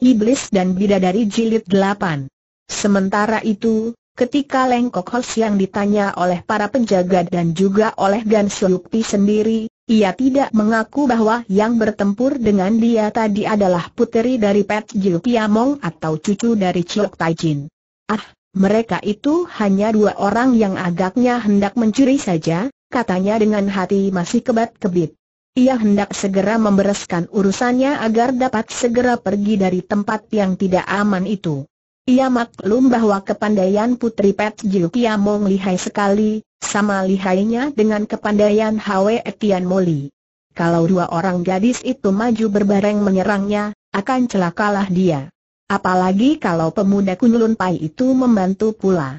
Iblis dan Bidadari Jilid 8. Sementara itu, ketika lengkok Hos yang ditanya oleh para penjaga dan juga oleh Gan Shuyukti sendiri, ia tidak mengaku bahwa yang bertempur dengan dia tadi adalah puteri dari Pet Jiu Piamong atau cucu dari Chiok Taijin. Ah, mereka itu hanya dua orang yang agaknya hendak mencuri saja, katanya dengan hati masih kebat-kebit. Ia hendak segera membereskan urusannya agar dapat segera pergi dari tempat yang tidak aman itu. Ia maklum bahwa kepandaian Putri Pet Jiu Kiamong lihai sekali, sama lihainya dengan kepandaian Hwe Etian Moli. Kalau dua orang gadis itu maju berbareng menyerangnya, akan celakalah dia. Apalagi kalau pemuda Kunlun Pai itu membantu pula.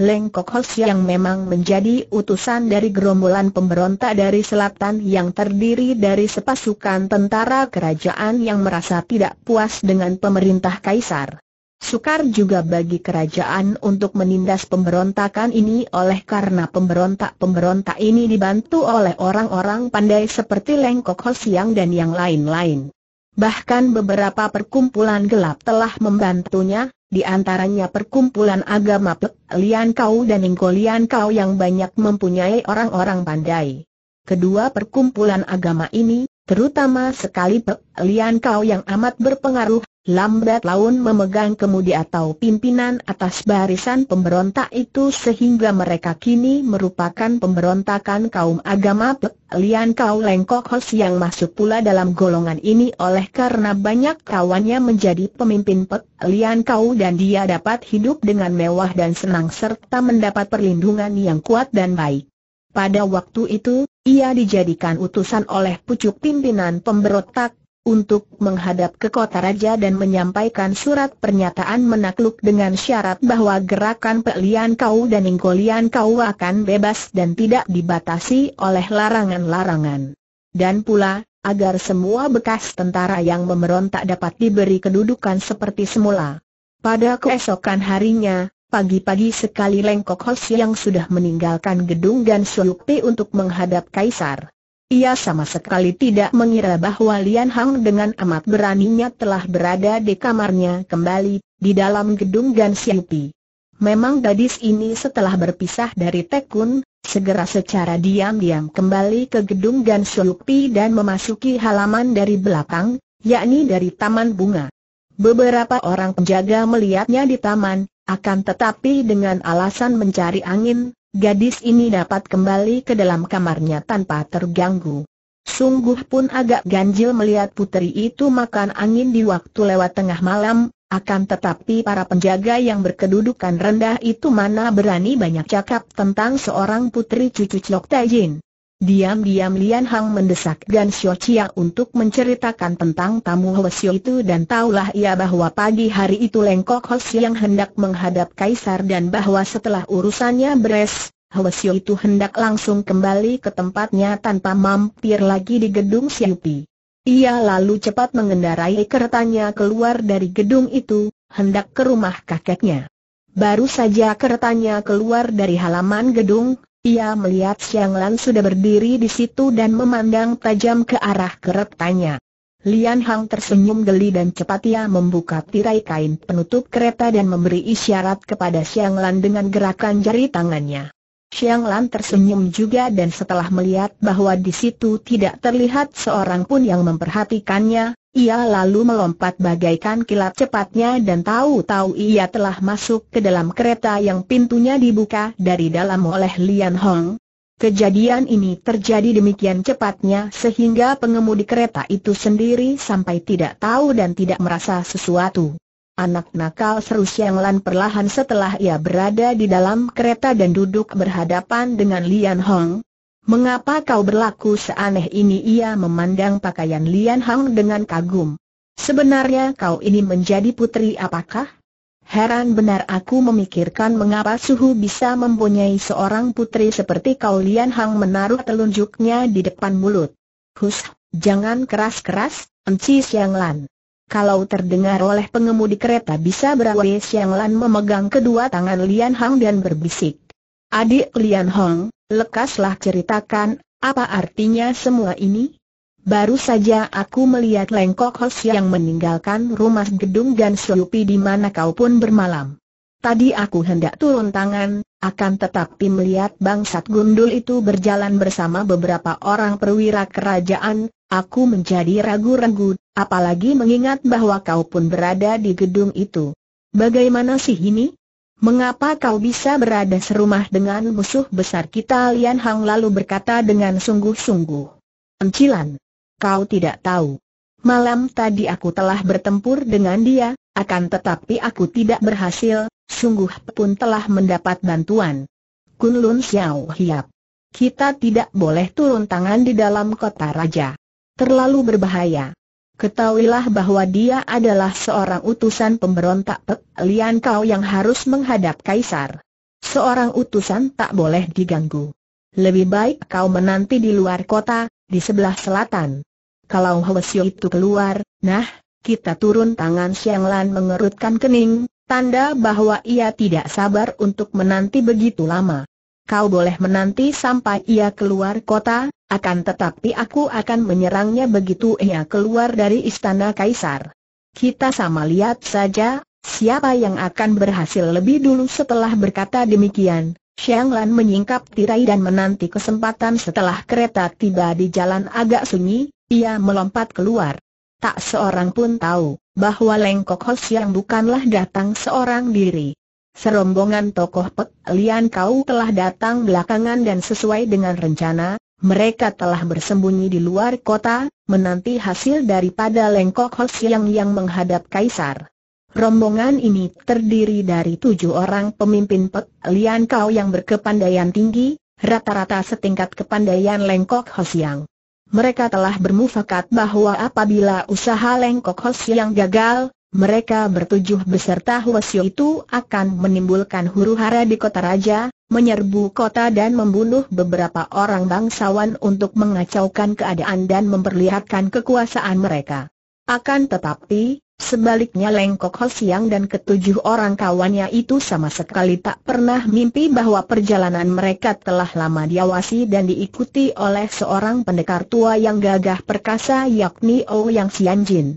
Lengkok Kok Hos yang memang menjadi utusan dari gerombolan pemberontak dari selatan yang terdiri dari sepasukan tentara kerajaan yang merasa tidak puas dengan pemerintah kaisar. Sukar juga bagi kerajaan untuk menindas pemberontakan ini oleh karena pemberontak-pemberontak ini dibantu oleh orang-orang pandai seperti Lengkok Kok Hos yang dan yang lain-lain. Bahkan beberapa perkumpulan gelap telah membantunya, di antaranya perkumpulan agama Pek Lian Kau dan Ningko Lian Kau yang banyak mempunyai orang-orang pandai. Kedua perkumpulan agama ini, terutama sekali Pek Lian Kau yang amat berpengaruh, Lambat laun memegang kemudi atau pimpinan atas barisan pemberontak itu sehingga mereka kini merupakan pemberontakan kaum agama Pek Lian Kau Lengkok Hos yang masuk pula dalam golongan ini oleh karena banyak kawannya menjadi pemimpin Pek Lian Kau dan dia dapat hidup dengan mewah dan senang serta mendapat perlindungan yang kuat dan baik. Pada waktu itu, ia dijadikan utusan oleh pucuk pimpinan pemberontak untuk menghadap ke kota raja dan menyampaikan surat pernyataan menakluk dengan syarat bahwa gerakan Pelian Kau dan Ingkolian Kau akan bebas dan tidak dibatasi oleh larangan-larangan. Dan pula, agar semua bekas tentara yang memberontak dapat diberi kedudukan seperti semula. Pada keesokan harinya, pagi-pagi sekali Lengkok Hos yang sudah meninggalkan gedung dan Sulukti untuk menghadap Kaisar. Ia sama sekali tidak mengira bahwa Lian Hang dengan amat beraninya telah berada di kamarnya kembali, di dalam gedung Gan Siupi. Memang gadis ini setelah berpisah dari Tekun, segera secara diam-diam kembali ke gedung Gan Siupi dan memasuki halaman dari belakang, yakni dari taman bunga. Beberapa orang penjaga melihatnya di taman, akan tetapi dengan alasan mencari angin, gadis ini dapat kembali ke dalam kamarnya tanpa terganggu. Sungguh pun agak ganjil melihat putri itu makan angin di waktu lewat tengah malam, akan tetapi para penjaga yang berkedudukan rendah itu mana berani banyak cakap tentang seorang putri cucu Cok Jin. Diam-diam Lian Hang mendesak Gan Xiao Chia untuk menceritakan tentang tamu Xiu itu dan taulah ia bahwa pagi hari itu Lengkok Xiu yang hendak menghadap Kaisar dan bahwa setelah urusannya beres, Xiu itu hendak langsung kembali ke tempatnya tanpa mampir lagi di gedung Siupi. Ia lalu cepat mengendarai keretanya keluar dari gedung itu, hendak ke rumah kakeknya. Baru saja keretanya keluar dari halaman gedung, ia melihat Xiang Lan sudah berdiri di situ dan memandang tajam ke arah keretanya. Lian Hang tersenyum geli dan cepat ia membuka tirai kain penutup kereta dan memberi isyarat kepada Xiang Lan dengan gerakan jari tangannya. Xiang Lan tersenyum juga dan setelah melihat bahwa di situ tidak terlihat seorang pun yang memperhatikannya, ia lalu melompat bagaikan kilat cepatnya dan tahu-tahu ia telah masuk ke dalam kereta yang pintunya dibuka dari dalam oleh Lian Hong. Kejadian ini terjadi demikian cepatnya sehingga pengemudi kereta itu sendiri sampai tidak tahu dan tidak merasa sesuatu. Anak nakal seru Siang Lan perlahan setelah ia berada di dalam kereta dan duduk berhadapan dengan Lian Hong. Mengapa kau berlaku seaneh ini? Ia memandang pakaian Lian Hang dengan kagum. Sebenarnya kau ini menjadi putri apakah? Heran benar aku memikirkan mengapa Suhu bisa mempunyai seorang putri seperti kau Lian Hang menaruh telunjuknya di depan mulut. Hus, jangan keras-keras, Enci Siang Lan. Kalau terdengar oleh pengemudi kereta bisa berawai Siang Lan memegang kedua tangan Lian Hang dan berbisik. Adik Lian Hang, Lekaslah ceritakan, apa artinya semua ini? Baru saja aku melihat Lengkok Hos yang meninggalkan rumah gedung dan selupi di mana kau pun bermalam. Tadi aku hendak turun tangan, akan tetapi melihat bangsat gundul itu berjalan bersama beberapa orang perwira kerajaan, aku menjadi ragu-ragu, apalagi mengingat bahwa kau pun berada di gedung itu. Bagaimana sih ini? Mengapa kau bisa berada serumah dengan musuh besar kita Lian Hang lalu berkata dengan sungguh-sungguh. Encilan, kau tidak tahu. Malam tadi aku telah bertempur dengan dia, akan tetapi aku tidak berhasil, sungguh pun telah mendapat bantuan. Kunlun Xiao Hiap. Kita tidak boleh turun tangan di dalam kota raja. Terlalu berbahaya. Ketahuilah bahwa dia adalah seorang utusan pemberontak Pek Lian Kau yang harus menghadap Kaisar. Seorang utusan tak boleh diganggu. Lebih baik kau menanti di luar kota, di sebelah selatan. Kalau Hwasyo itu keluar, nah, kita turun tangan Siang Lan mengerutkan kening, tanda bahwa ia tidak sabar untuk menanti begitu lama kau boleh menanti sampai ia keluar kota, akan tetapi aku akan menyerangnya begitu ia keluar dari istana kaisar. Kita sama lihat saja, siapa yang akan berhasil lebih dulu setelah berkata demikian. Xiang Lan menyingkap tirai dan menanti kesempatan setelah kereta tiba di jalan agak sunyi, ia melompat keluar. Tak seorang pun tahu, bahwa Lengkok Hos yang bukanlah datang seorang diri. Serombongan tokoh Pek Lian Kau telah datang belakangan dan sesuai dengan rencana, mereka telah bersembunyi di luar kota, menanti hasil daripada Lengkok Hos yang menghadap Kaisar. Rombongan ini terdiri dari tujuh orang pemimpin Pek Lian Kau yang berkepandaian tinggi, rata-rata setingkat kepandaian Lengkok Hos Mereka telah bermufakat bahwa apabila usaha Lengkok Hos gagal, mereka bertujuh beserta Huasio itu akan menimbulkan huru hara di kota raja, menyerbu kota dan membunuh beberapa orang bangsawan untuk mengacaukan keadaan dan memperlihatkan kekuasaan mereka. Akan tetapi, sebaliknya Lengkok Ho Siang dan ketujuh orang kawannya itu sama sekali tak pernah mimpi bahwa perjalanan mereka telah lama diawasi dan diikuti oleh seorang pendekar tua yang gagah perkasa yakni Ouyang Yang Xianjin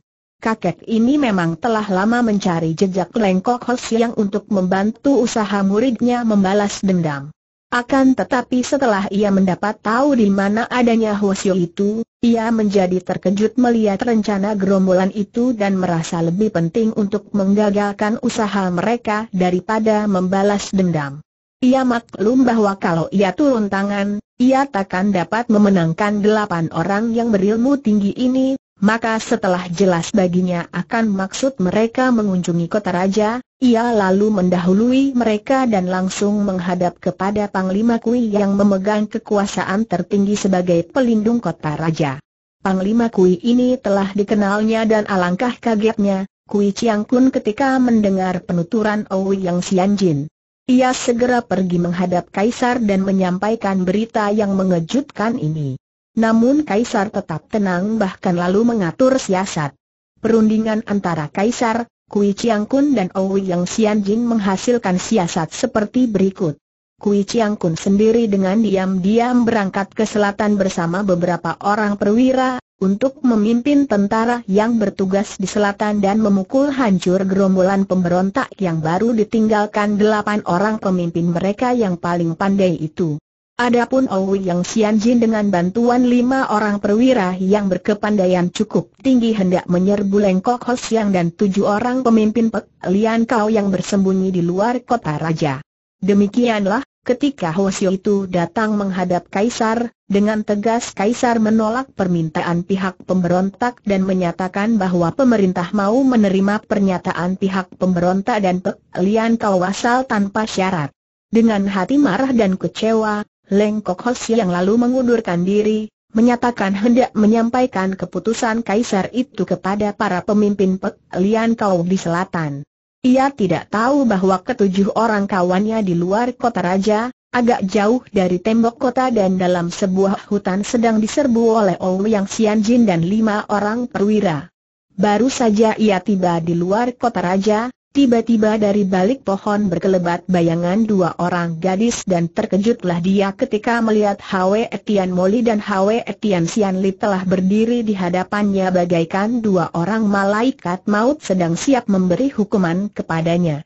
kakek ini memang telah lama mencari jejak Lengkok Hos yang untuk membantu usaha muridnya membalas dendam. Akan tetapi setelah ia mendapat tahu di mana adanya Hosio itu, ia menjadi terkejut melihat rencana gerombolan itu dan merasa lebih penting untuk menggagalkan usaha mereka daripada membalas dendam. Ia maklum bahwa kalau ia turun tangan, ia takkan dapat memenangkan delapan orang yang berilmu tinggi ini, maka setelah jelas baginya akan maksud mereka mengunjungi kota raja, ia lalu mendahului mereka dan langsung menghadap kepada Panglima Kui yang memegang kekuasaan tertinggi sebagai pelindung kota raja. Panglima Kui ini telah dikenalnya dan alangkah kagetnya, Kui Chiang Kun ketika mendengar penuturan Owi Yang Xianjin. Ia segera pergi menghadap Kaisar dan menyampaikan berita yang mengejutkan ini. Namun Kaisar tetap tenang bahkan lalu mengatur siasat. Perundingan antara Kaisar, Kui Chiang Kun dan Owi Yang Xian Jin menghasilkan siasat seperti berikut. Kui Chiang Kun sendiri dengan diam-diam berangkat ke selatan bersama beberapa orang perwira, untuk memimpin tentara yang bertugas di selatan dan memukul hancur gerombolan pemberontak yang baru ditinggalkan delapan orang pemimpin mereka yang paling pandai itu. Adapun Owi Yang Jin dengan bantuan lima orang perwira yang berkepandaian cukup tinggi hendak menyerbu Lengkok Ho Siang dan tujuh orang pemimpin Pek Lian Kau yang bersembunyi di luar kota raja. Demikianlah, ketika Hosio itu datang menghadap Kaisar, dengan tegas Kaisar menolak permintaan pihak pemberontak dan menyatakan bahwa pemerintah mau menerima pernyataan pihak pemberontak dan Pek Lian Kau wasal tanpa syarat. Dengan hati marah dan kecewa, Leng Kok yang lalu mengundurkan diri, menyatakan hendak menyampaikan keputusan kaisar itu kepada para pemimpin Pek Lian Kau di selatan. Ia tidak tahu bahwa ketujuh orang kawannya di luar kota raja, agak jauh dari tembok kota dan dalam sebuah hutan sedang diserbu oleh yang sianjin dan lima orang perwira. Baru saja ia tiba di luar kota raja, Tiba-tiba dari balik pohon berkelebat bayangan dua orang gadis dan terkejutlah dia ketika melihat Hwe Etian Moli dan Hwe Etian Sian telah berdiri di hadapannya bagaikan dua orang malaikat maut sedang siap memberi hukuman kepadanya.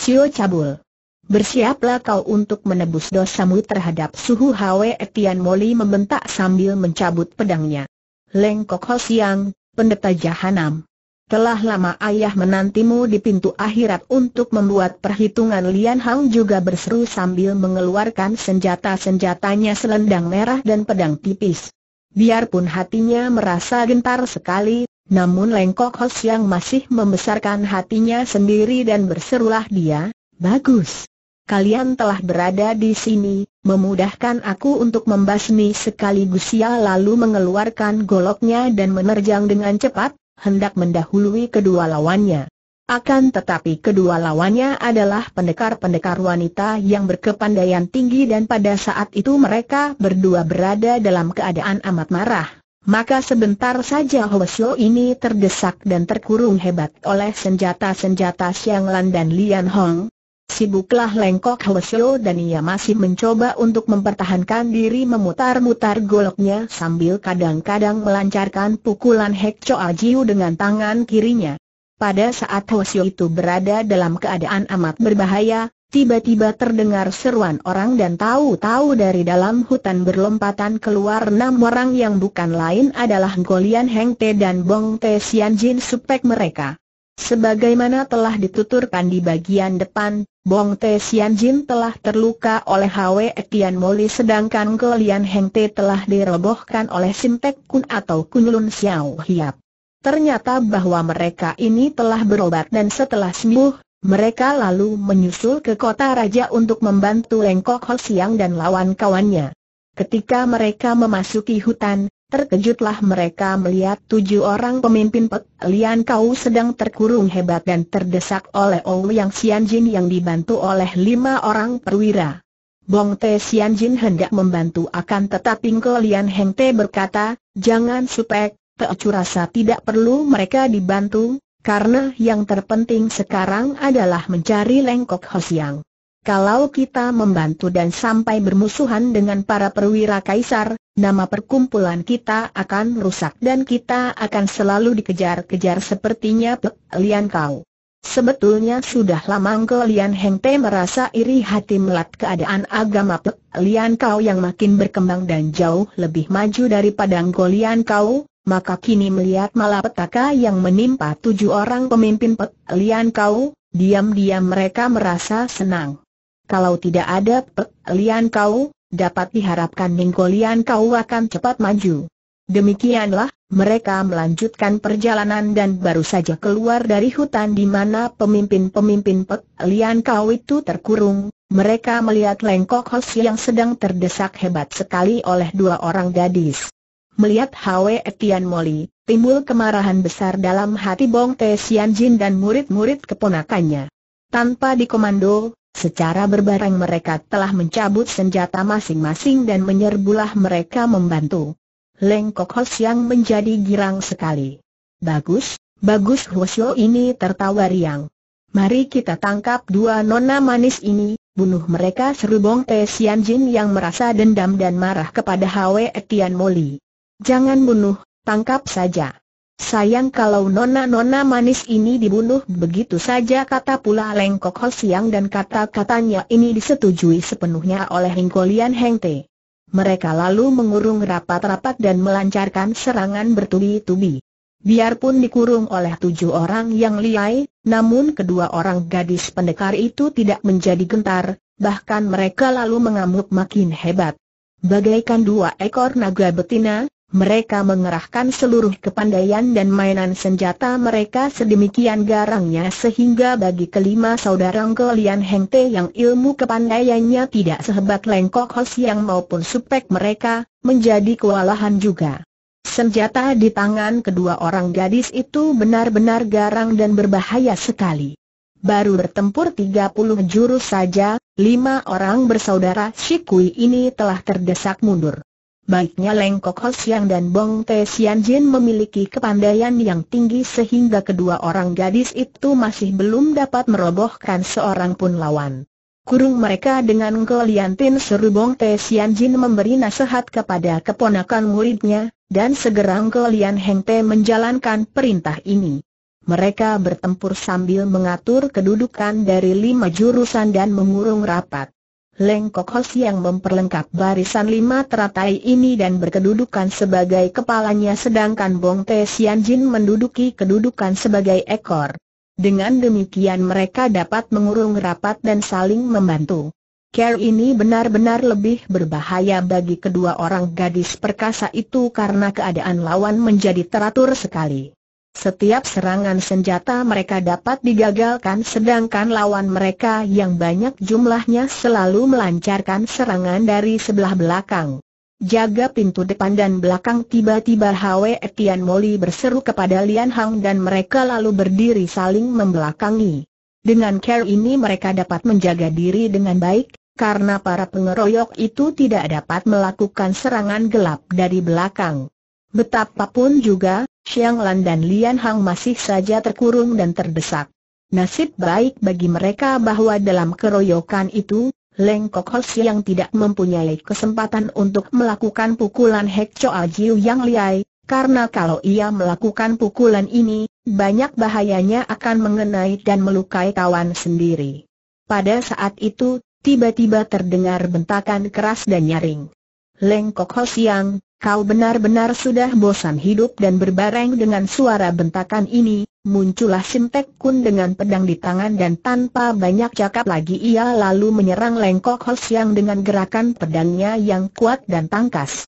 Sio cabul. Bersiaplah kau untuk menebus dosamu terhadap suhu Hwe Etian Moli membentak sambil mencabut pedangnya. Lengkok Ho Siang, pendeta Jahanam. Telah lama ayah menantimu di pintu akhirat untuk membuat perhitungan Lian Hang juga berseru sambil mengeluarkan senjata-senjatanya selendang merah dan pedang tipis. Biarpun hatinya merasa gentar sekali, namun Lengkok Hos yang masih membesarkan hatinya sendiri dan berserulah dia, Bagus! Kalian telah berada di sini, memudahkan aku untuk membasmi sekaligus ia lalu mengeluarkan goloknya dan menerjang dengan cepat, hendak mendahului kedua lawannya. Akan tetapi kedua lawannya adalah pendekar-pendekar wanita yang berkepandaian tinggi dan pada saat itu mereka berdua berada dalam keadaan amat marah. Maka sebentar saja Hoesio ini terdesak dan terkurung hebat oleh senjata-senjata Xiang Lan dan Lian Hong, Sibuklah lengkok Hwesyo dan ia masih mencoba untuk mempertahankan diri memutar-mutar goloknya sambil kadang-kadang melancarkan pukulan Hek Ajiu dengan tangan kirinya. Pada saat Hwesyo itu berada dalam keadaan amat berbahaya, tiba-tiba terdengar seruan orang dan tahu-tahu dari dalam hutan berlompatan keluar enam orang yang bukan lain adalah Golian Heng dan Bong Te Sian Jin Supek mereka. Sebagaimana telah dituturkan di bagian depan, Bong Te Sian Jin telah terluka oleh Hwe Tian Moli sedangkan Lian Heng Te telah dirobohkan oleh Sintek Kun atau Kun Kunlun Xiao Hiap. Ternyata bahwa mereka ini telah berobat dan setelah sembuh, mereka lalu menyusul ke kota raja untuk membantu Lengkok Ho Siang dan lawan kawannya. Ketika mereka memasuki hutan, Terkejutlah mereka melihat tujuh orang pemimpin Pek Lian Kau sedang terkurung hebat dan terdesak oleh Sian Jin yang dibantu oleh lima orang perwira. Bong Te Jin hendak membantu akan tetapi Ngo Lian Heng Te berkata, jangan supek, Teocu rasa tidak perlu mereka dibantu, karena yang terpenting sekarang adalah mencari Lengkok Hosiang. Kalau kita membantu dan sampai bermusuhan dengan para perwira kaisar, nama perkumpulan kita akan rusak dan kita akan selalu dikejar-kejar sepertinya Pek Lian Kau. Sebetulnya sudah lama Ngko Lian Heng Te merasa iri hati melihat keadaan agama Pek Lian Kau yang makin berkembang dan jauh lebih maju daripada Ngko Lian Kau, maka kini melihat malapetaka yang menimpa tujuh orang pemimpin Pek Lian Kau, diam-diam mereka merasa senang. Kalau tidak ada Lian Kau, dapat diharapkan Ningko Lian Kau akan cepat maju. Demikianlah, mereka melanjutkan perjalanan dan baru saja keluar dari hutan di mana pemimpin-pemimpin Pek Lian Kau itu terkurung. Mereka melihat Lengkok Hos yang sedang terdesak hebat sekali oleh dua orang gadis. Melihat Hwe Etian Moli, timbul kemarahan besar dalam hati Bong Te Sian Jin dan murid-murid keponakannya. Tanpa dikomando, Secara berbareng mereka telah mencabut senjata masing-masing dan menyerbulah mereka membantu. Leng Kok yang menjadi girang sekali. Bagus, bagus Huosyo ini tertawa riang. Mari kita tangkap dua nona manis ini, bunuh mereka seru Bong Te Sian Jin yang merasa dendam dan marah kepada Hwe Etian Moli. Jangan bunuh, tangkap saja. Sayang kalau nona-nona manis ini dibunuh begitu saja kata pula lengkok Ho Siang dan kata-katanya ini disetujui sepenuhnya oleh Hingkolian Heng Te. Mereka lalu mengurung rapat-rapat dan melancarkan serangan bertubi-tubi. Biarpun dikurung oleh tujuh orang yang liai, namun kedua orang gadis pendekar itu tidak menjadi gentar, bahkan mereka lalu mengamuk makin hebat. Bagaikan dua ekor naga betina, mereka mengerahkan seluruh kepandaian dan mainan senjata mereka sedemikian garangnya sehingga bagi kelima saudara Lian Heng Te yang ilmu kepandaiannya tidak sehebat Lengkok Hos yang maupun supek mereka, menjadi kewalahan juga. Senjata di tangan kedua orang gadis itu benar-benar garang dan berbahaya sekali. Baru bertempur 30 jurus saja, lima orang bersaudara Shikui ini telah terdesak mundur. Baiknya Leng Kok Ho Siang dan Bong Te Sian Jin memiliki kepandaian yang tinggi sehingga kedua orang gadis itu masih belum dapat merobohkan seorang pun lawan. Kurung mereka dengan Goliantin seru Bong Te Sian Jin memberi nasihat kepada keponakan muridnya, dan segera kelian Heng Te menjalankan perintah ini. Mereka bertempur sambil mengatur kedudukan dari lima jurusan dan mengurung rapat. Lengkok Kok Hos yang memperlengkap barisan lima teratai ini dan berkedudukan sebagai kepalanya sedangkan Bong Te Sian Jin menduduki kedudukan sebagai ekor. Dengan demikian mereka dapat mengurung rapat dan saling membantu. Care ini benar-benar lebih berbahaya bagi kedua orang gadis perkasa itu karena keadaan lawan menjadi teratur sekali. Setiap serangan senjata mereka dapat digagalkan sedangkan lawan mereka yang banyak jumlahnya selalu melancarkan serangan dari sebelah belakang. Jaga pintu depan dan belakang tiba-tiba Hwe Etian Moli berseru kepada Lian Hang dan mereka lalu berdiri saling membelakangi. Dengan care ini mereka dapat menjaga diri dengan baik, karena para pengeroyok itu tidak dapat melakukan serangan gelap dari belakang. Betapapun juga, Xiang Lan dan Lian Hang masih saja terkurung dan terdesak. Nasib baik bagi mereka bahwa dalam keroyokan itu, Leng Kok Hos yang tidak mempunyai kesempatan untuk melakukan pukulan Hek Choa Jiu Yang Liai, karena kalau ia melakukan pukulan ini, banyak bahayanya akan mengenai dan melukai kawan sendiri. Pada saat itu, tiba-tiba terdengar bentakan keras dan nyaring. Leng Kok Hos yang, Kau benar-benar sudah bosan hidup dan berbareng dengan suara bentakan ini, muncullah Simtek Kun dengan pedang di tangan dan tanpa banyak cakap lagi ia lalu menyerang Lengkok Ho Siang dengan gerakan pedangnya yang kuat dan tangkas.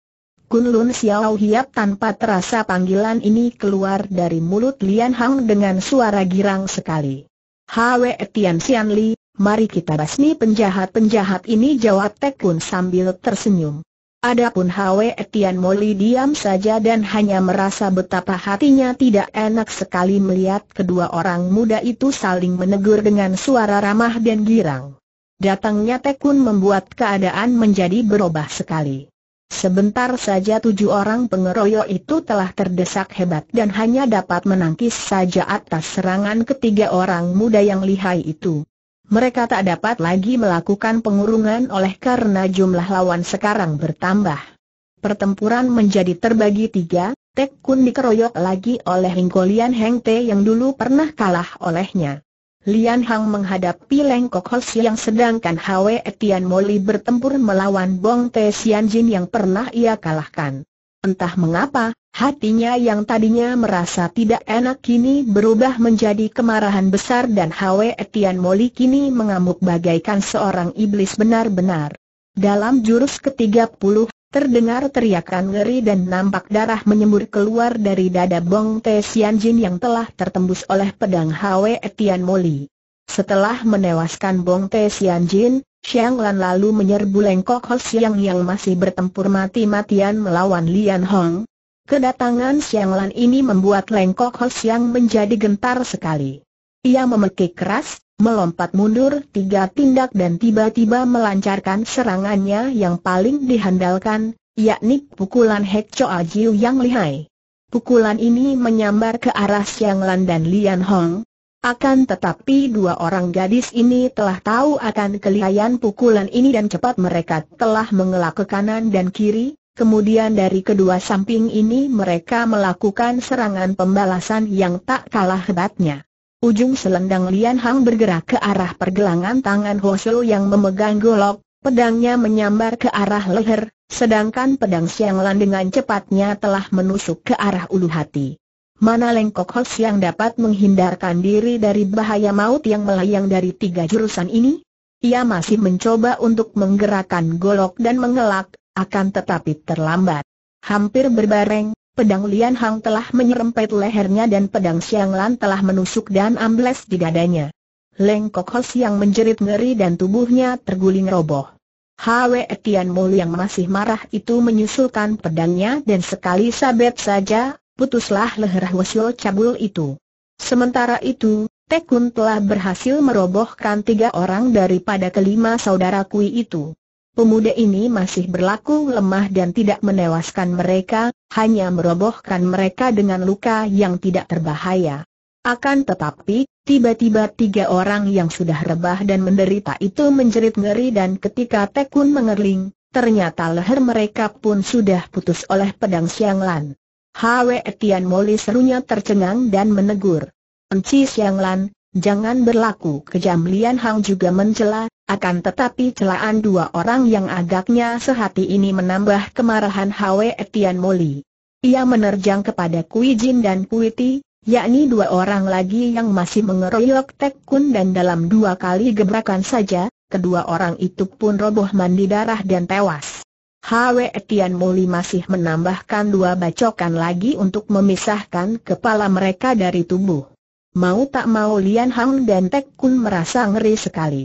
Kun Lun Xiao Hiap tanpa terasa panggilan ini keluar dari mulut Lian Hang dengan suara girang sekali. Hwe Tian Xian Li, mari kita basmi penjahat-penjahat ini jawab Tekun sambil tersenyum. Adapun Hwe Etian Moli diam saja dan hanya merasa betapa hatinya tidak enak sekali melihat kedua orang muda itu saling menegur dengan suara ramah dan girang. Datangnya Tekun membuat keadaan menjadi berubah sekali. Sebentar saja tujuh orang pengeroyok itu telah terdesak hebat dan hanya dapat menangkis saja atas serangan ketiga orang muda yang lihai itu mereka tak dapat lagi melakukan pengurungan oleh karena jumlah lawan sekarang bertambah. Pertempuran menjadi terbagi tiga, Tek Kun dikeroyok lagi oleh Lingkolian Heng Te yang dulu pernah kalah olehnya. Lian Hang menghadapi Lengkok Ho yang sedangkan Hwe Etian Moli bertempur melawan Bong Te Jin yang pernah ia kalahkan. Entah mengapa, hatinya yang tadinya merasa tidak enak kini berubah menjadi kemarahan besar dan Hwe Etian Moli kini mengamuk bagaikan seorang iblis benar-benar. Dalam jurus ke-30, terdengar teriakan ngeri dan nampak darah menyembur keluar dari dada Bong Te Sian Jin yang telah tertembus oleh pedang Hwe Etian Moli. Setelah menewaskan Bong Te Sian Jin, Xiang Lan lalu menyerbu Lengkok Ho Siang yang masih bertempur mati-matian melawan Lian Hong. Kedatangan Siang Lan ini membuat Lengkok Ho Siang menjadi gentar sekali. Ia memekik keras, melompat mundur tiga tindak dan tiba-tiba melancarkan serangannya yang paling dihandalkan, yakni pukulan Hek Choa Jiu yang lihai. Pukulan ini menyambar ke arah Siang Lan dan Lian Hong, akan tetapi dua orang gadis ini telah tahu akan kelihayan pukulan ini dan cepat mereka telah mengelak ke kanan dan kiri, kemudian dari kedua samping ini mereka melakukan serangan pembalasan yang tak kalah hebatnya. Ujung selendang Lian Hang bergerak ke arah pergelangan tangan Hoshou yang memegang golok, pedangnya menyambar ke arah leher, sedangkan pedang Lan dengan cepatnya telah menusuk ke arah ulu hati mana Lengkok Hos yang dapat menghindarkan diri dari bahaya maut yang melayang dari tiga jurusan ini? Ia masih mencoba untuk menggerakkan golok dan mengelak, akan tetapi terlambat. Hampir berbareng, pedang Lian Hang telah menyerempet lehernya dan pedang Siang Lan telah menusuk dan ambles di dadanya. Lengkok Hos yang menjerit ngeri dan tubuhnya terguling roboh. Hwe Tian Mul yang masih marah itu menyusulkan pedangnya dan sekali sabet saja putuslah leher Hwasyo cabul itu. Sementara itu, Tekun telah berhasil merobohkan tiga orang daripada kelima saudara Kui itu. Pemuda ini masih berlaku lemah dan tidak menewaskan mereka, hanya merobohkan mereka dengan luka yang tidak terbahaya. Akan tetapi, tiba-tiba tiga orang yang sudah rebah dan menderita itu menjerit ngeri dan ketika Tekun mengerling, ternyata leher mereka pun sudah putus oleh pedang Siang Hwe Etian Moli serunya tercengang dan menegur. Enci Siang Lan, jangan berlaku kejam Lian Hang juga mencela, akan tetapi celaan dua orang yang agaknya sehati ini menambah kemarahan Hwe Etian Moli. Ia menerjang kepada Kui Jin dan Kui Ti, yakni dua orang lagi yang masih mengeroyok Tek Kun dan dalam dua kali gebrakan saja, kedua orang itu pun roboh mandi darah dan tewas. Hwe Tian Moli masih menambahkan dua bacokan lagi untuk memisahkan kepala mereka dari tubuh. Mau tak mau Lian Hang dan Tek Kun merasa ngeri sekali.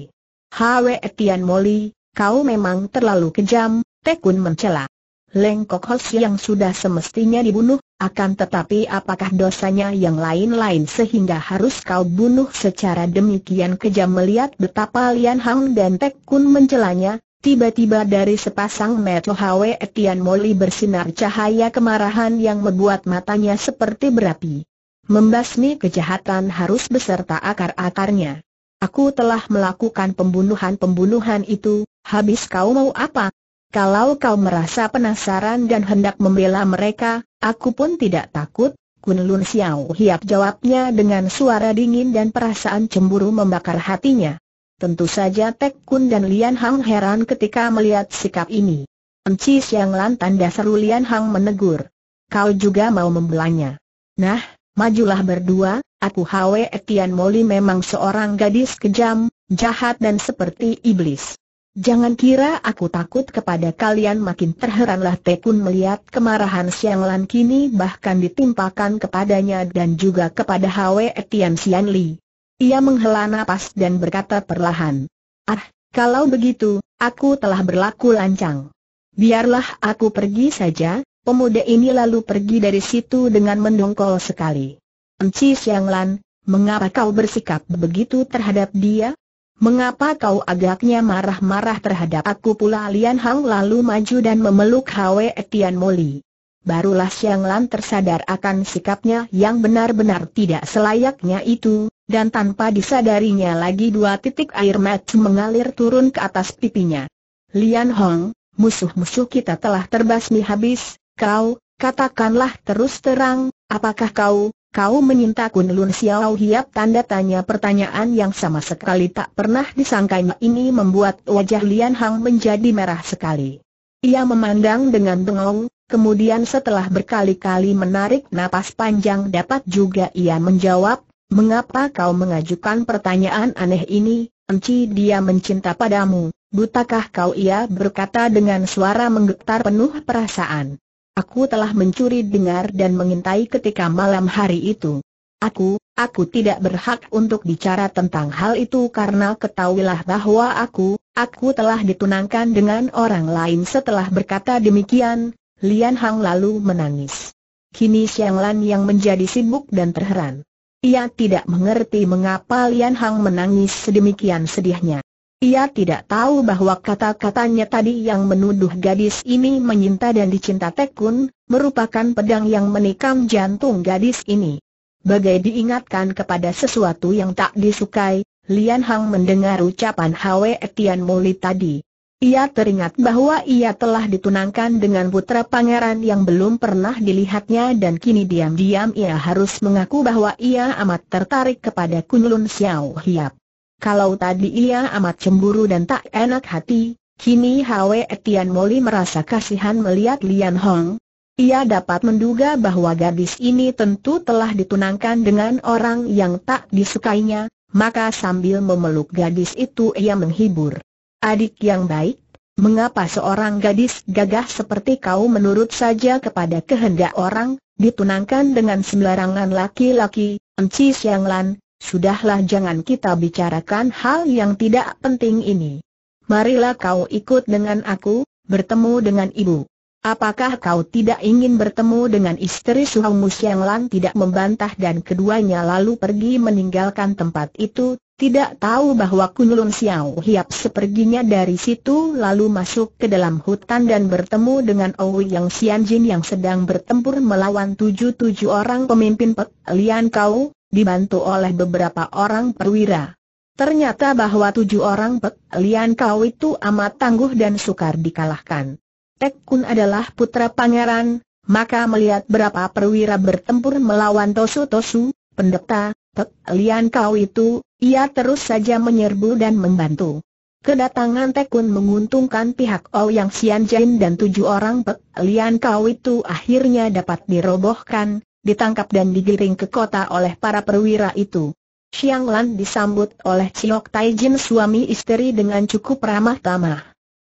Hwe Tian Moli, kau memang terlalu kejam, Tek Kun mencela. Leng Kok Hos yang sudah semestinya dibunuh, akan tetapi apakah dosanya yang lain-lain sehingga harus kau bunuh secara demikian kejam melihat betapa Lian Hang dan Tek Kun mencelanya, Tiba-tiba dari sepasang mata Hwe Etian Moli bersinar cahaya kemarahan yang membuat matanya seperti berapi. Membasmi kejahatan harus beserta akar-akarnya. Aku telah melakukan pembunuhan-pembunuhan itu, habis kau mau apa? Kalau kau merasa penasaran dan hendak membela mereka, aku pun tidak takut, Kun Lun Xiao Hiap jawabnya dengan suara dingin dan perasaan cemburu membakar hatinya. Tentu saja Tek Kun dan Lian Hang heran ketika melihat sikap ini. Enci Yang Lan tanda seru Lian Hang menegur. Kau juga mau membelanya. Nah, majulah berdua, aku Hwe Etian Moli memang seorang gadis kejam, jahat dan seperti iblis. Jangan kira aku takut kepada kalian makin terheranlah Tekun melihat kemarahan Siang Lan kini bahkan ditimpakan kepadanya dan juga kepada Hwe Etian Sian Li. Ia menghela nafas dan berkata perlahan. Ah, kalau begitu, aku telah berlaku lancang. Biarlah aku pergi saja, pemuda ini lalu pergi dari situ dengan mendongkol sekali. Enci Siang Lan, mengapa kau bersikap begitu terhadap dia? Mengapa kau agaknya marah-marah terhadap aku pula Lian Hang lalu maju dan memeluk Hwe Etian Moli. Barulah Siang Lan tersadar akan sikapnya yang benar-benar tidak selayaknya itu, dan tanpa disadarinya lagi dua titik air mata mengalir turun ke atas pipinya. Lian Hong, musuh-musuh kita telah terbasmi habis, kau, katakanlah terus terang, apakah kau, kau menyinta Kun Lun Xiao Hiap tanda tanya pertanyaan yang sama sekali tak pernah disangkanya ini membuat wajah Lian Hong menjadi merah sekali. Ia memandang dengan bengong, kemudian setelah berkali-kali menarik napas panjang dapat juga ia menjawab, Mengapa kau mengajukan pertanyaan aneh ini, Enci dia mencinta padamu, butakah kau ia berkata dengan suara menggetar penuh perasaan. Aku telah mencuri dengar dan mengintai ketika malam hari itu. Aku, aku tidak berhak untuk bicara tentang hal itu karena ketahuilah bahwa aku, aku telah ditunangkan dengan orang lain setelah berkata demikian, Lian Hang lalu menangis. Kini Xiang Lan yang menjadi sibuk dan terheran. Ia tidak mengerti mengapa Lian Hang menangis sedemikian sedihnya. Ia tidak tahu bahwa kata-katanya tadi yang menuduh gadis ini menyinta dan dicinta Tekun, merupakan pedang yang menikam jantung gadis ini. Bagai diingatkan kepada sesuatu yang tak disukai, Lian Hang mendengar ucapan Hwe Etian Moli tadi. Ia teringat bahwa ia telah ditunangkan dengan putra pangeran yang belum pernah dilihatnya dan kini diam-diam ia harus mengaku bahwa ia amat tertarik kepada Kunlun Xiao Hiap. Kalau tadi ia amat cemburu dan tak enak hati, kini Hwe Tian Moli merasa kasihan melihat Lian Hong. Ia dapat menduga bahwa gadis ini tentu telah ditunangkan dengan orang yang tak disukainya, maka sambil memeluk gadis itu ia menghibur adik yang baik, mengapa seorang gadis gagah seperti kau menurut saja kepada kehendak orang, ditunangkan dengan sembarangan laki-laki, Enci Sianglan, sudahlah jangan kita bicarakan hal yang tidak penting ini. Marilah kau ikut dengan aku, bertemu dengan ibu. Apakah kau tidak ingin bertemu dengan istri yang Sianglan tidak membantah dan keduanya lalu pergi meninggalkan tempat itu, tidak tahu bahwa Kunlun Xiao Hiap seperginya dari situ lalu masuk ke dalam hutan dan bertemu dengan Ouyang Yang Xianjin yang sedang bertempur melawan tujuh-tujuh orang pemimpin Pek Lian Kau, dibantu oleh beberapa orang perwira. Ternyata bahwa tujuh orang Pek Lian Kau itu amat tangguh dan sukar dikalahkan. Tek Kun adalah putra pangeran, maka melihat berapa perwira bertempur melawan Tosu Tosu, pendeta, Pek Lian Kau itu ia terus saja menyerbu dan membantu. Kedatangan Tekun menguntungkan pihak Ou Yang Xian Jin dan tujuh orang Pek Lian Kau itu akhirnya dapat dirobohkan, ditangkap dan digiring ke kota oleh para perwira itu. Xiang Lan disambut oleh Ciok Tai Jin suami istri dengan cukup ramah tamah.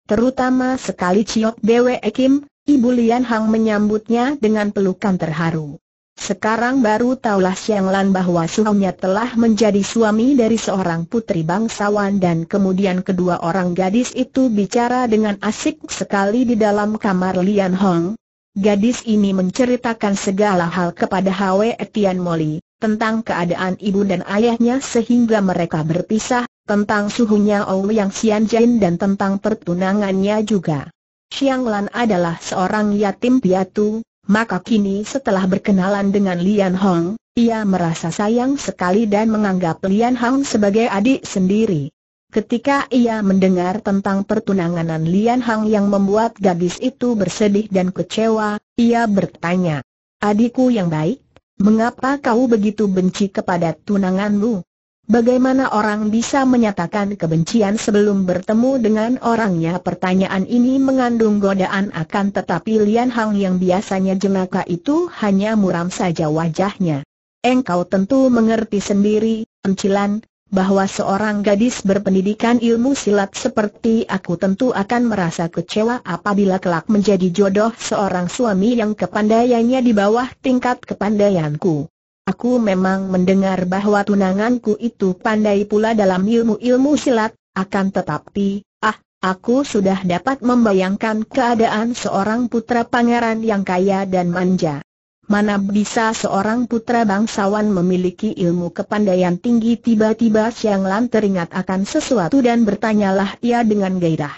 Terutama sekali Ciok Bwe Kim, Ibu Lian Hang menyambutnya dengan pelukan terharu. Sekarang baru taulah Siang Lan bahwa suaminya telah menjadi suami dari seorang putri bangsawan dan kemudian kedua orang gadis itu bicara dengan asik sekali di dalam kamar Lian Hong. Gadis ini menceritakan segala hal kepada Hwe Etian Moli, tentang keadaan ibu dan ayahnya sehingga mereka berpisah, tentang suhunya Yang Sian Jin dan tentang pertunangannya juga. Xiang Lan adalah seorang yatim piatu, maka kini setelah berkenalan dengan Lian Hong, ia merasa sayang sekali dan menganggap Lian Hong sebagai adik sendiri. Ketika ia mendengar tentang pertunanganan Lian Hong yang membuat gadis itu bersedih dan kecewa, ia bertanya, Adikku yang baik, mengapa kau begitu benci kepada tunanganmu? Bagaimana orang bisa menyatakan kebencian sebelum bertemu dengan orangnya? Pertanyaan ini mengandung godaan akan tetapi Lian Hang yang biasanya jenaka itu hanya muram saja wajahnya. Engkau tentu mengerti sendiri, Encilan, bahwa seorang gadis berpendidikan ilmu silat seperti aku tentu akan merasa kecewa apabila kelak menjadi jodoh seorang suami yang kepandaiannya di bawah tingkat kepandaianku. Aku memang mendengar bahwa tunanganku itu pandai pula dalam ilmu-ilmu silat, akan tetapi, ah, aku sudah dapat membayangkan keadaan seorang putra pangeran yang kaya dan manja. Mana bisa seorang putra bangsawan memiliki ilmu kepandaian tinggi tiba-tiba Siang Lan teringat akan sesuatu dan bertanyalah ia dengan gairah.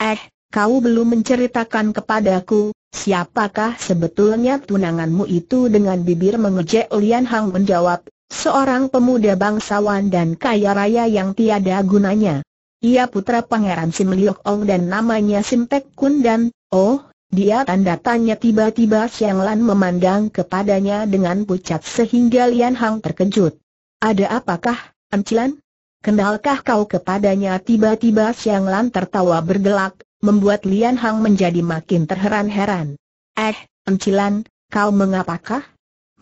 Eh, kau belum menceritakan kepadaku, siapakah sebetulnya tunanganmu itu dengan bibir mengejek Lian Hang menjawab, seorang pemuda bangsawan dan kaya raya yang tiada gunanya. Ia putra pangeran Sim Liok Ong dan namanya Sim Tek Kun dan, oh, dia tanda tanya tiba-tiba Siang Lan memandang kepadanya dengan pucat sehingga Lian Hang terkejut. Ada apakah, Ancilan? Kenalkah kau kepadanya tiba-tiba Siang Lan tertawa bergelak, membuat Lian Hang menjadi makin terheran-heran. Eh, Encilan, kau mengapakah?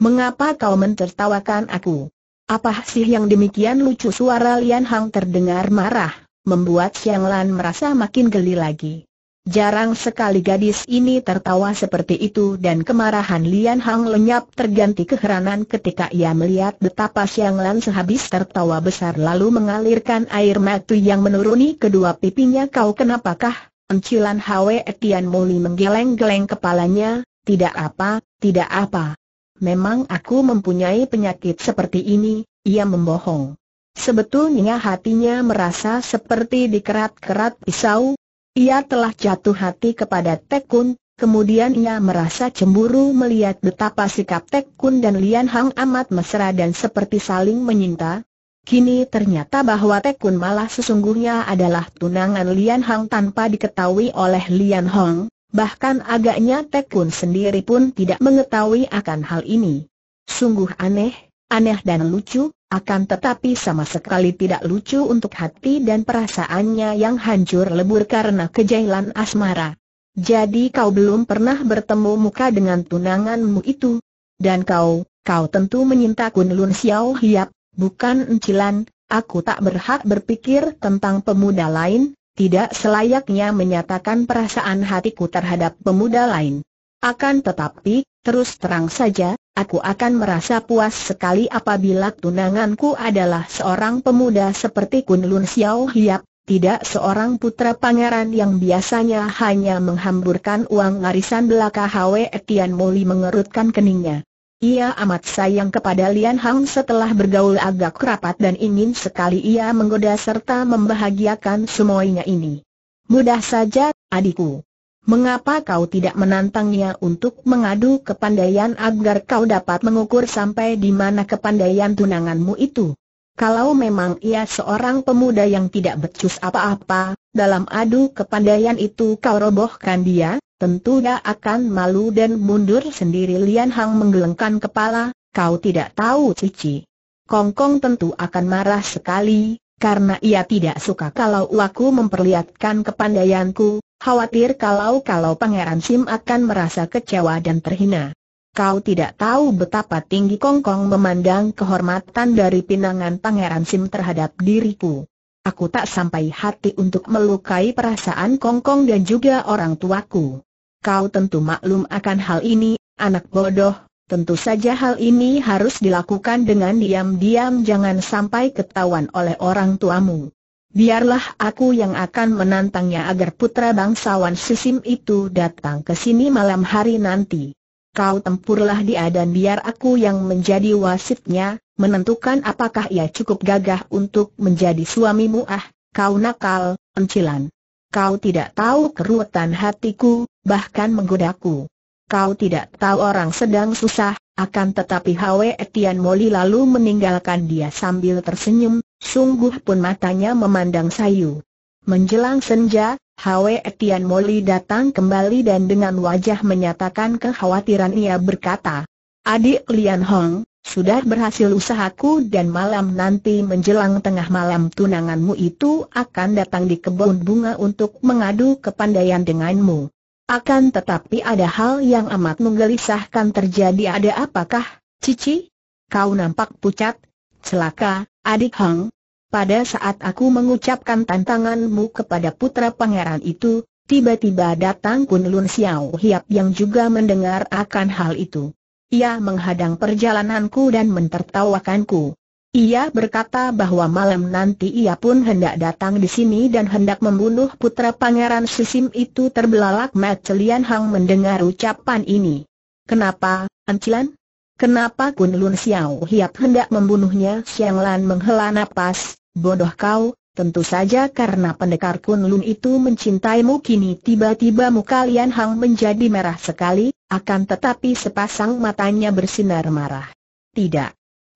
Mengapa kau mentertawakan aku? Apa sih yang demikian lucu suara Lian Hang terdengar marah, membuat Xiang Lan merasa makin geli lagi. Jarang sekali gadis ini tertawa seperti itu dan kemarahan Lian Hang lenyap terganti keheranan ketika ia melihat betapa Xiang Lan sehabis tertawa besar lalu mengalirkan air mata yang menuruni kedua pipinya kau kenapakah? Encilan Hwe Etian Moli menggeleng-geleng kepalanya, tidak apa, tidak apa. Memang aku mempunyai penyakit seperti ini, ia membohong. Sebetulnya hatinya merasa seperti dikerat-kerat pisau. Ia telah jatuh hati kepada Tekun, kemudian ia merasa cemburu melihat betapa sikap Tekun dan Lian Hang amat mesra dan seperti saling menyinta, Kini ternyata bahwa Tekun malah sesungguhnya adalah tunangan Lian Hang tanpa diketahui oleh Lian Hong, bahkan agaknya Tekun sendiri pun tidak mengetahui akan hal ini. Sungguh aneh, aneh dan lucu, akan tetapi sama sekali tidak lucu untuk hati dan perasaannya yang hancur lebur karena kejailan asmara. Jadi kau belum pernah bertemu muka dengan tunanganmu itu. Dan kau, kau tentu menyinta Kun Lun Xiao Hiap, bukan encilan, aku tak berhak berpikir tentang pemuda lain, tidak selayaknya menyatakan perasaan hatiku terhadap pemuda lain. Akan tetapi, terus terang saja, aku akan merasa puas sekali apabila tunanganku adalah seorang pemuda seperti Kun Lun Xiao Hiap, tidak seorang putra pangeran yang biasanya hanya menghamburkan uang arisan belaka Hwe Etian Moli mengerutkan keningnya. Ia amat sayang kepada Lian Hang setelah bergaul agak rapat dan ingin sekali ia menggoda serta membahagiakan semuanya ini. Mudah saja, adikku. Mengapa kau tidak menantangnya untuk mengadu kepandaian agar kau dapat mengukur sampai di mana kepandaian tunanganmu itu? Kalau memang ia seorang pemuda yang tidak becus apa-apa, dalam adu kepandaian itu kau robohkan dia, Tentunya akan malu dan mundur sendiri Lian Hang menggelengkan kepala, kau tidak tahu Cici. Kongkong tentu akan marah sekali, karena ia tidak suka kalau aku memperlihatkan kepandaianku, khawatir kalau-kalau Pangeran Sim akan merasa kecewa dan terhina. Kau tidak tahu betapa tinggi Kongkong memandang kehormatan dari pinangan Pangeran Sim terhadap diriku aku tak sampai hati untuk melukai perasaan Kongkong dan juga orang tuaku. Kau tentu maklum akan hal ini, anak bodoh, tentu saja hal ini harus dilakukan dengan diam-diam jangan sampai ketahuan oleh orang tuamu. Biarlah aku yang akan menantangnya agar putra bangsawan Sisim itu datang ke sini malam hari nanti kau tempurlah dia dan biar aku yang menjadi wasitnya, menentukan apakah ia cukup gagah untuk menjadi suamimu ah, kau nakal, encilan. Kau tidak tahu keruatan hatiku, bahkan menggodaku. Kau tidak tahu orang sedang susah, akan tetapi Hwe Etian Moli lalu meninggalkan dia sambil tersenyum, sungguh pun matanya memandang sayu. Menjelang senja, Hwe Tian Moli datang kembali dan dengan wajah menyatakan kekhawatiran ia berkata, Adik Lian Hong, sudah berhasil usahaku dan malam nanti menjelang tengah malam tunanganmu itu akan datang di kebun bunga untuk mengadu kepandaian denganmu. Akan tetapi ada hal yang amat menggelisahkan terjadi ada apakah, Cici? Kau nampak pucat, celaka, adik Hong, pada saat aku mengucapkan tantanganmu kepada putra pangeran itu, tiba-tiba datang Kun Lun Xiao Hiap yang juga mendengar akan hal itu. Ia menghadang perjalananku dan mentertawakanku. Ia berkata bahwa malam nanti ia pun hendak datang di sini dan hendak membunuh putra pangeran Sisim itu terbelalak mata Hang mendengar ucapan ini. Kenapa, Ancilan? Kenapa Kun Lun Xiao Hiap hendak membunuhnya? Xiang menghela napas, bodoh kau, tentu saja karena pendekar Kunlun itu mencintaimu kini tiba-tiba muka Lian Hang menjadi merah sekali, akan tetapi sepasang matanya bersinar marah. Tidak.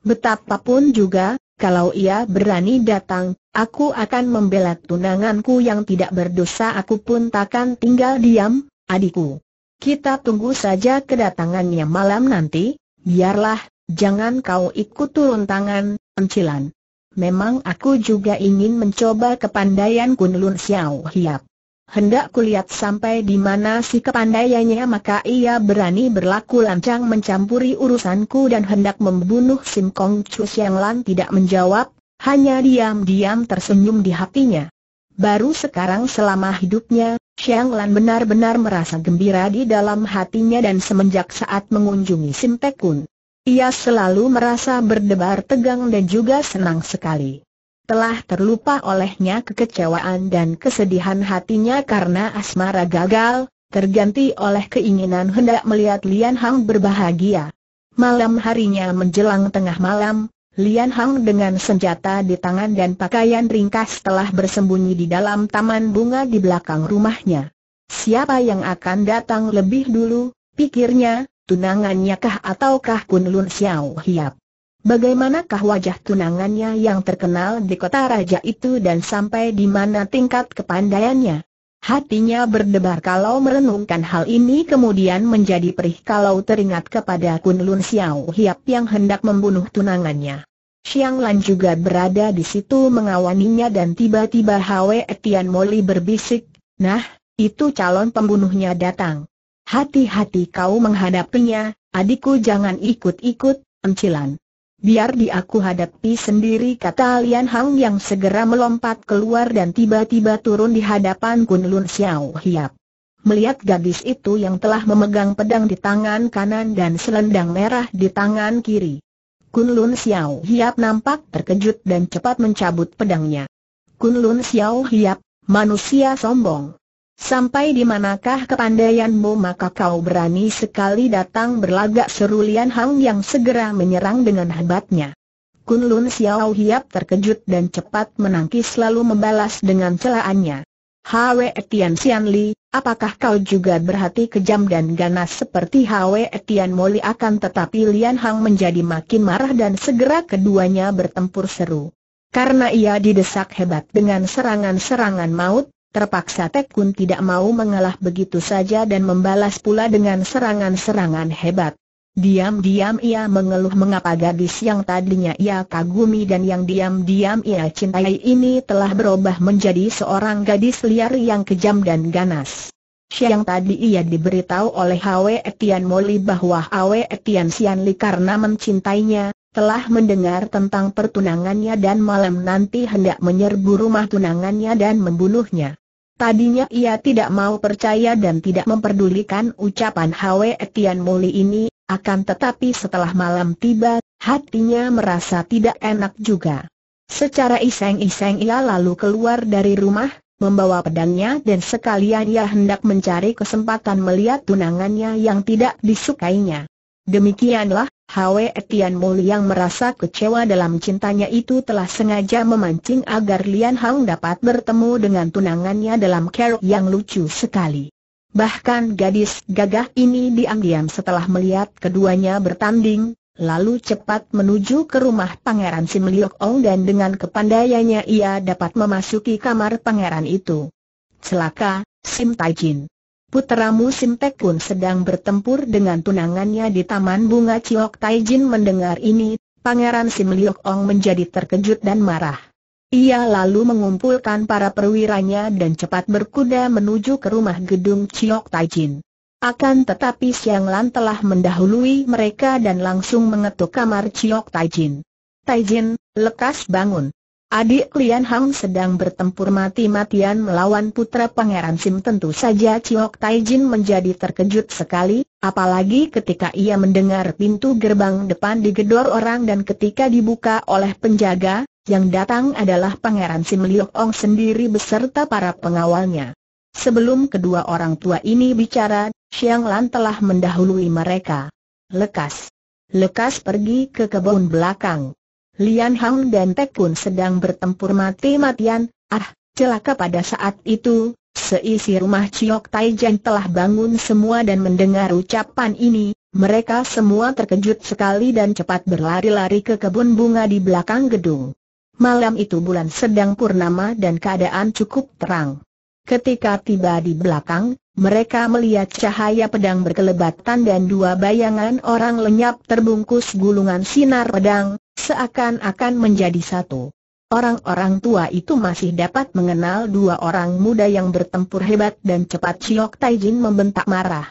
Betapapun juga, kalau ia berani datang, aku akan membela tunanganku yang tidak berdosa aku pun takkan tinggal diam, adikku. Kita tunggu saja kedatangannya malam nanti, biarlah, jangan kau ikut turun tangan, encilan memang aku juga ingin mencoba kepandaian Kunlun Xiao Hiap. Hendak kulihat sampai di mana si kepandaiannya maka ia berani berlaku lancang mencampuri urusanku dan hendak membunuh Sim Kong Chu Siang Lan tidak menjawab, hanya diam-diam tersenyum di hatinya. Baru sekarang selama hidupnya, Siang Lan benar-benar merasa gembira di dalam hatinya dan semenjak saat mengunjungi Sim Tekun, ia selalu merasa berdebar tegang dan juga senang sekali. Telah terlupa olehnya kekecewaan dan kesedihan hatinya karena asmara gagal, terganti oleh keinginan hendak melihat Lian Hang berbahagia. Malam harinya menjelang tengah malam, Lian Hang dengan senjata di tangan dan pakaian ringkas telah bersembunyi di dalam taman bunga di belakang rumahnya. Siapa yang akan datang lebih dulu, pikirnya, Tunangannya kah ataukah Kun Lun Xiao Hiap? Bagaimanakah wajah tunangannya yang terkenal di kota raja itu dan sampai di mana tingkat kepandaiannya? Hatinya berdebar kalau merenungkan hal ini kemudian menjadi perih kalau teringat kepada Kun Lun Xiao Hiap yang hendak membunuh tunangannya. Xiang Lan juga berada di situ mengawaninya dan tiba-tiba Hwe Etian Moli berbisik, Nah, itu calon pembunuhnya datang. Hati-hati kau menghadapinya, adikku jangan ikut-ikut, encilan. Biar di aku hadapi sendiri kata Lian Hang yang segera melompat keluar dan tiba-tiba turun di hadapan Kun Lun Xiao Hiap. Melihat gadis itu yang telah memegang pedang di tangan kanan dan selendang merah di tangan kiri. Kun Lun Xiao Hiap nampak terkejut dan cepat mencabut pedangnya. Kun Lun Xiao Hiap, manusia sombong. Sampai di manakah kepandaianmu maka kau berani sekali datang berlagak seru Lian Hang yang segera menyerang dengan hebatnya. Kun Lun Xiao Hiap terkejut dan cepat menangkis lalu membalas dengan celaannya. Hwe Tian Xianli, Li, apakah kau juga berhati kejam dan ganas seperti Hwe Etian Moli akan tetapi Lian Hang menjadi makin marah dan segera keduanya bertempur seru. Karena ia didesak hebat dengan serangan-serangan maut, Terpaksa Tekun tidak mau mengalah begitu saja dan membalas pula dengan serangan-serangan hebat. Diam-diam ia mengeluh mengapa gadis yang tadinya ia kagumi dan yang diam-diam ia cintai ini telah berubah menjadi seorang gadis liar yang kejam dan ganas. Siang tadi ia diberitahu oleh Hwe Etian Moli bahwa Hwe Etian Sianli karena mencintainya, telah mendengar tentang pertunangannya dan malam nanti hendak menyerbu rumah tunangannya dan membunuhnya. Tadinya ia tidak mau percaya dan tidak memperdulikan ucapan Hwe Etian Muli ini, akan tetapi setelah malam tiba, hatinya merasa tidak enak juga. Secara iseng-iseng ia lalu keluar dari rumah, membawa pedangnya dan sekalian ia hendak mencari kesempatan melihat tunangannya yang tidak disukainya. Demikianlah, Hwe Etian Mul yang merasa kecewa dalam cintanya itu telah sengaja memancing agar Lian Hang dapat bertemu dengan tunangannya dalam kerok yang lucu sekali. Bahkan gadis gagah ini diam-diam setelah melihat keduanya bertanding, lalu cepat menuju ke rumah Pangeran Sim Liok Ong dan dengan kepandaiannya ia dapat memasuki kamar pangeran itu. Celaka, Sim Tai Jin. Puteramu Simpek pun sedang bertempur dengan tunangannya di Taman Bunga Ciok Taijin mendengar ini, Pangeran Sim Liok Ong menjadi terkejut dan marah. Ia lalu mengumpulkan para perwiranya dan cepat berkuda menuju ke rumah gedung Ciok Taijin. Akan tetapi Siang Lan telah mendahului mereka dan langsung mengetuk kamar Ciok Taijin. Taijin, lekas bangun. Adik Lian Hang sedang bertempur mati-matian melawan putra Pangeran Sim tentu saja Ciok Taijin menjadi terkejut sekali, apalagi ketika ia mendengar pintu gerbang depan digedor orang dan ketika dibuka oleh penjaga, yang datang adalah Pangeran Sim Liok Ong sendiri beserta para pengawalnya. Sebelum kedua orang tua ini bicara, Xiang Lan telah mendahului mereka. Lekas. Lekas pergi ke kebun belakang. Lian Hang dan Tek Kun sedang bertempur mati-matian, ah, celaka pada saat itu, seisi rumah Ciok Taijeng telah bangun semua dan mendengar ucapan ini, mereka semua terkejut sekali dan cepat berlari-lari ke kebun bunga di belakang gedung. Malam itu bulan sedang purnama dan keadaan cukup terang. Ketika tiba di belakang, mereka melihat cahaya pedang berkelebatan dan dua bayangan orang lenyap terbungkus gulungan sinar pedang, seakan-akan menjadi satu. Orang-orang tua itu masih dapat mengenal dua orang muda yang bertempur hebat dan cepat Chiok Taijin membentak marah.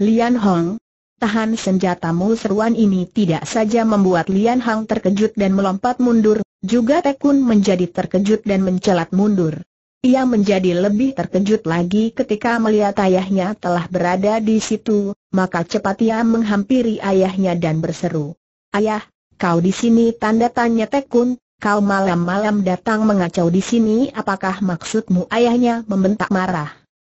Lian Hong, tahan senjatamu seruan ini tidak saja membuat Lian Hong terkejut dan melompat mundur, juga Tekun menjadi terkejut dan mencelat mundur. Ia menjadi lebih terkejut lagi ketika melihat ayahnya telah berada di situ, maka cepat ia menghampiri ayahnya dan berseru. Ayah, kau di sini tanda tanya Tekun, kau malam-malam datang mengacau di sini apakah maksudmu ayahnya membentak marah.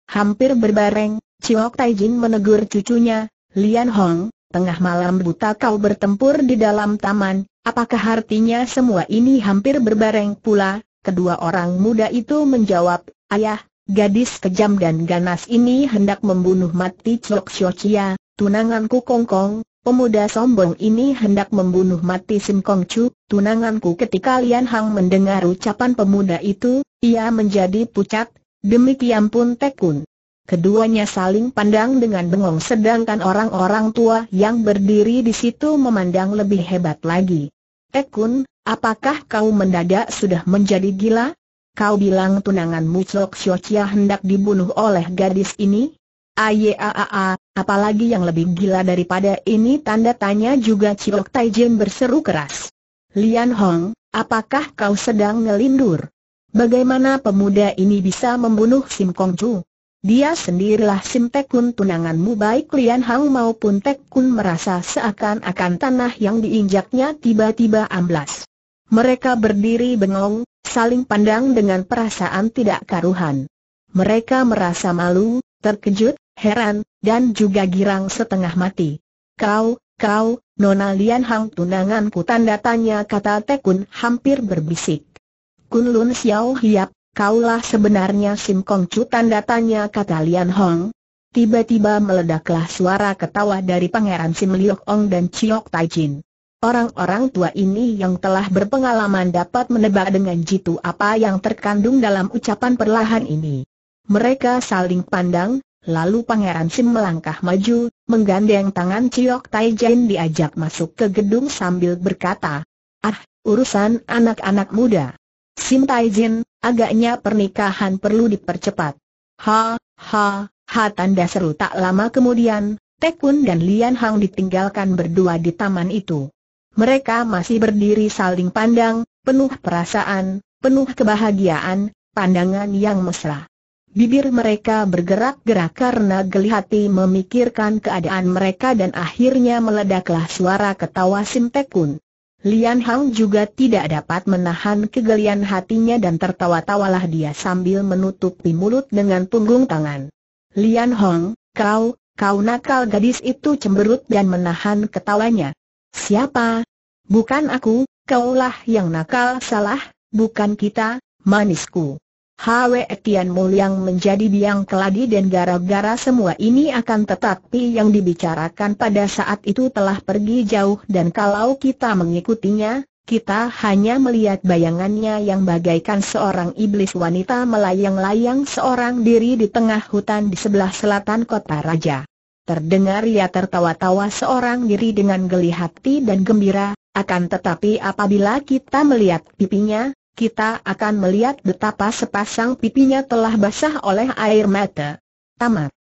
Hampir berbareng, Ciok Taijin menegur cucunya, Lian Hong, tengah malam buta kau bertempur di dalam taman, apakah artinya semua ini hampir berbareng pula? Kedua orang muda itu menjawab, ayah, gadis kejam dan ganas ini hendak membunuh mati Ciok Xiao Tunanganku Kong Kong, pemuda sombong ini hendak membunuh mati Sim Kong Chu, tunanganku ketika Lian Hang mendengar ucapan pemuda itu, ia menjadi pucat, demikian pun Tekun. Keduanya saling pandang dengan bengong sedangkan orang-orang tua yang berdiri di situ memandang lebih hebat lagi. Tekun, apakah kau mendadak sudah menjadi gila? Kau bilang tunanganmu Chok Xiao hendak dibunuh oleh gadis ini? Ayeaa, Apalagi yang lebih gila daripada ini tanda tanya juga Ciok Taijin berseru keras. Lian Hong, apakah kau sedang ngelindur? Bagaimana pemuda ini bisa membunuh Sim Kong Chu? Dia sendirilah Sim Tek Kun tunanganmu baik Lian Hong maupun Tek Kun merasa seakan-akan tanah yang diinjaknya tiba-tiba amblas. Mereka berdiri bengong, saling pandang dengan perasaan tidak karuhan. Mereka merasa malu, terkejut, heran, dan juga girang setengah mati. Kau, kau, Nona Lian Hang tunanganku tanda tanya kata Tekun hampir berbisik. Kun Lun Xiao Hiap, kaulah sebenarnya Sim Kong Chu tanda tanya kata Lian Hong. Tiba-tiba meledaklah suara ketawa dari Pangeran Sim Liok Ong dan Chiok Tai Jin. Orang-orang tua ini yang telah berpengalaman dapat menebak dengan jitu apa yang terkandung dalam ucapan perlahan ini. Mereka saling pandang, Lalu Pangeran Sim melangkah maju, menggandeng tangan Ciok Tai diajak masuk ke gedung sambil berkata, Ah, urusan anak-anak muda. Sim Tai agaknya pernikahan perlu dipercepat. Ha, ha, ha tanda seru tak lama kemudian, Tekun dan Lian Hang ditinggalkan berdua di taman itu. Mereka masih berdiri saling pandang, penuh perasaan, penuh kebahagiaan, pandangan yang mesra. Bibir mereka bergerak-gerak karena geli hati memikirkan keadaan mereka dan akhirnya meledaklah suara ketawa Simtekun. Lian Hang juga tidak dapat menahan kegelian hatinya dan tertawa-tawalah dia sambil menutupi mulut dengan punggung tangan. Lian Hong, kau, kau nakal gadis itu cemberut dan menahan ketawanya. Siapa? Bukan aku, kaulah yang nakal salah, bukan kita, manisku. Hwe Tian Mul yang menjadi biang keladi dan gara-gara semua ini akan tetapi yang dibicarakan pada saat itu telah pergi jauh dan kalau kita mengikutinya, kita hanya melihat bayangannya yang bagaikan seorang iblis wanita melayang-layang seorang diri di tengah hutan di sebelah selatan kota raja. Terdengar ia tertawa-tawa seorang diri dengan geli hati dan gembira, akan tetapi apabila kita melihat pipinya, kita akan melihat betapa sepasang pipinya telah basah oleh air mata. Tamat.